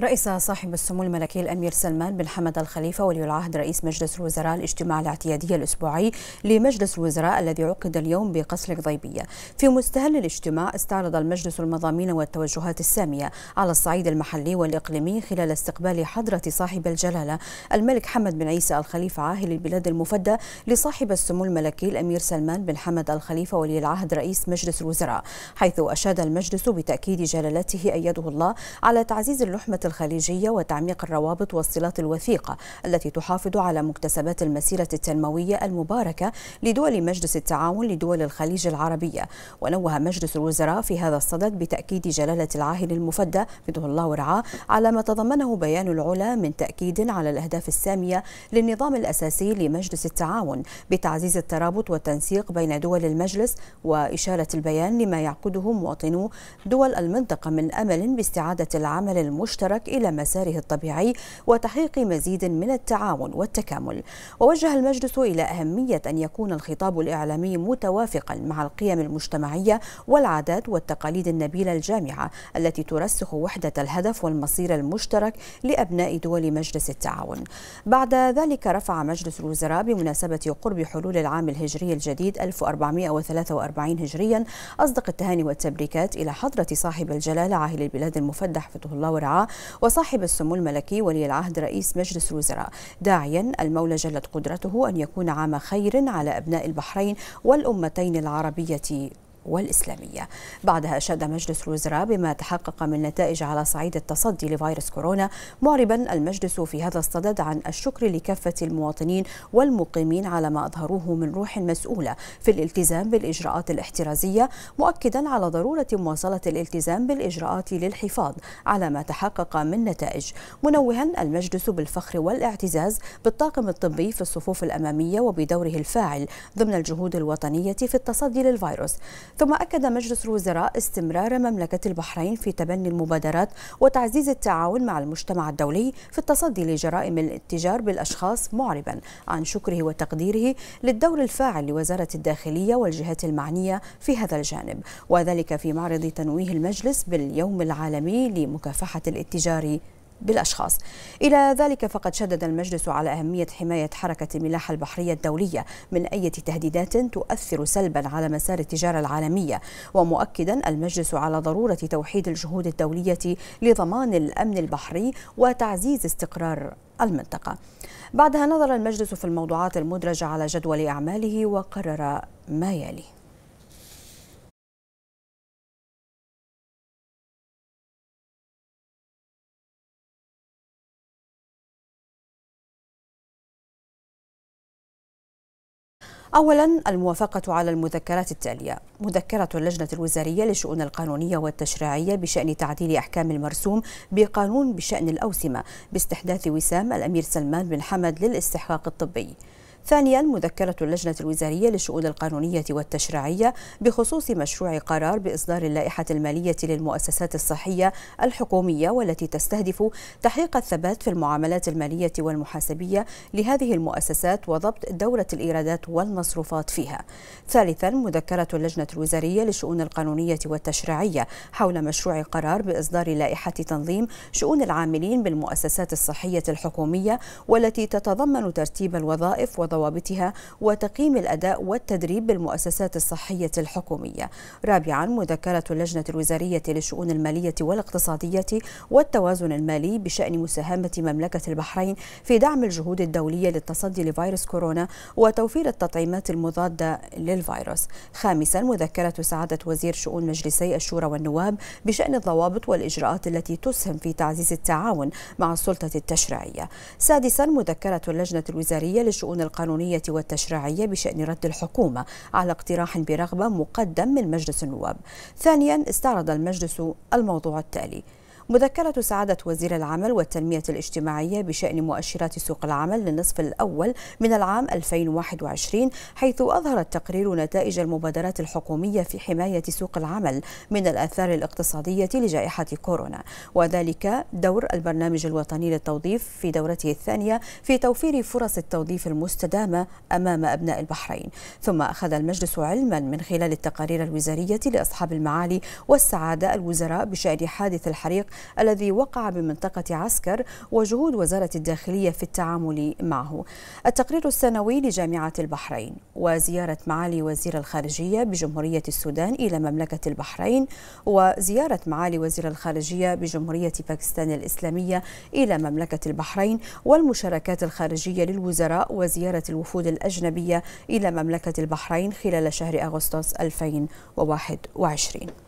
رئيس صاحب السمو الملكي الأمير سلمان بن حمد الخليفة ولي العهد رئيس مجلس الوزراء الاجتماع الاعتيادي الأسبوعي لمجلس الوزراء الذي عقد اليوم بقصر الغيبية في مستهل الاجتماع استعرض المجلس المضامين والتوجهات السامية على الصعيد المحلي والإقليمي خلال استقبال حضرة صاحب الجلالة الملك حمد بن عيسى الخليفة عاهل البلاد المفدى لصاحب السمو الملكي الأمير سلمان بن حمد الخليفة ولي العهد رئيس مجلس الوزراء حيث أشاد المجلس بتأكيد جلالته أيده الله على تعزيز اللحمة الخليجية وتعميق الروابط والصلات الوثيقة التي تحافظ على مكتسبات المسيرة التنموية المباركة لدول مجلس التعاون لدول الخليج العربية ونوه مجلس الوزراء في هذا الصدد بتأكيد جلالة العاهل المفدى مده الله ورعاه على ما تضمنه بيان العلا من تأكيد على الأهداف السامية للنظام الأساسي لمجلس التعاون بتعزيز الترابط والتنسيق بين دول المجلس وإشارة البيان لما يعقده مواطنو دول المنطقة من أمل باستعادة العمل المشترك المشترك إلى مساره الطبيعي وتحقيق مزيد من التعاون والتكامل ووجه المجلس إلى أهمية أن يكون الخطاب الإعلامي متوافقا مع القيم المجتمعية والعادات والتقاليد النبيلة الجامعة التي ترسخ وحدة الهدف والمصير المشترك لأبناء دول مجلس التعاون بعد ذلك رفع مجلس الوزراء بمناسبة قرب حلول العام الهجري الجديد 1443 هجريا أصدق التهاني والتبريكات إلى حضرة صاحب الجلالة عاهل البلاد المفدح فتح الله ورعاه وصاحب السمو الملكي ولي العهد رئيس مجلس الوزراء داعيا المولى جلت قدرته أن يكون عام خير على أبناء البحرين والأمتين العربية والإسلامية بعدها أشاد مجلس الوزراء بما تحقق من نتائج على صعيد التصدي لفيروس كورونا معربا المجلس في هذا الصدد عن الشكر لكافة المواطنين والمقيمين على ما أظهروه من روح مسؤولة في الالتزام بالإجراءات الاحترازية مؤكدا على ضرورة مواصلة الالتزام بالإجراءات للحفاظ على ما تحقق من نتائج منوها المجلس بالفخر والاعتزاز بالطاقم الطبي في الصفوف الأمامية وبدوره الفاعل ضمن الجهود الوطنية في التصدي للفيروس ثم أكد مجلس الوزراء استمرار مملكة البحرين في تبني المبادرات وتعزيز التعاون مع المجتمع الدولي في التصدي لجرائم الاتجار بالأشخاص معربا عن شكره وتقديره للدور الفاعل لوزارة الداخلية والجهات المعنية في هذا الجانب وذلك في معرض تنويه المجلس باليوم العالمي لمكافحة الاتجار بالأشخاص إلى ذلك فقد شدد المجلس على أهمية حماية حركة الملاحة البحرية الدولية من أي تهديدات تؤثر سلبا على مسار التجارة العالمية ومؤكدا المجلس على ضرورة توحيد الجهود الدولية لضمان الأمن البحري وتعزيز استقرار المنطقة بعدها نظر المجلس في الموضوعات المدرجة على جدول أعماله وقرر ما يلي أولا الموافقة على المذكرات التالية مذكرة اللجنة الوزارية للشؤون القانونية والتشريعية بشأن تعديل أحكام المرسوم بقانون بشأن الأوسمة باستحداث وسام الأمير سلمان بن حمد للاستحقاق الطبي ثانيا مذكرة اللجنة الوزارية للشؤون القانونية والتشريعية بخصوص مشروع قرار بإصدار اللائحة المالية للمؤسسات الصحية الحكومية والتي تستهدف تحقيق الثبات في المعاملات المالية والمحاسبية لهذه المؤسسات وضبط دورة الإيرادات والمصروفات فيها ثالثا مذكرة اللجنة الوزارية للشؤون القانونية والتشريعية حول مشروع قرار بإصدار لائحة تنظيم شؤون العاملين بالمؤسسات الصحية الحكومية والتي تتضمن ترتيب الوظائف وضبط وضوابطها وتقييم الأداء والتدريب بالمؤسسات الصحية الحكومية رابعا مذكرة اللجنة الوزارية للشؤون المالية والاقتصادية والتوازن المالي بشأن مساهمة مملكة البحرين في دعم الجهود الدولية للتصدي لفيروس كورونا وتوفير التطعيمات المضادة للفيروس خامسا مذكرة سعادة وزير شؤون مجلسي الشورى والنواب بشأن الضوابط والإجراءات التي تسهم في تعزيز التعاون مع السلطة التشريعية سادسا مذكرة اللجنة الوزارية للشؤون القضائية القانونية والتشريعية بشأن رد الحكومة على اقتراح برغبة مقدم من مجلس النواب ثانيا استعرض المجلس الموضوع التالي مذكرة سعادة وزير العمل والتنمية الاجتماعية بشأن مؤشرات سوق العمل للنصف الأول من العام 2021 حيث أظهر التقرير نتائج المبادرات الحكومية في حماية سوق العمل من الآثار الاقتصادية لجائحة كورونا وذلك دور البرنامج الوطني للتوظيف في دورته الثانية في توفير فرص التوظيف المستدامة أمام أبناء البحرين ثم أخذ المجلس علما من خلال التقارير الوزارية لأصحاب المعالي والسعادة الوزراء بشأن حادث الحريق الذي وقع بمنطقة عسكر وجهود وزارة الداخلية في التعامل معه التقرير السنوي لجامعة البحرين وزيارة معالي وزير الخارجية بجمهورية السودان إلى مملكة البحرين وزيارة معالي وزير الخارجية بجمهورية باكستان الإسلامية إلى مملكة البحرين والمشاركات الخارجية للوزراء وزيارة الوفود الأجنبية إلى مملكة البحرين خلال شهر أغسطس 2021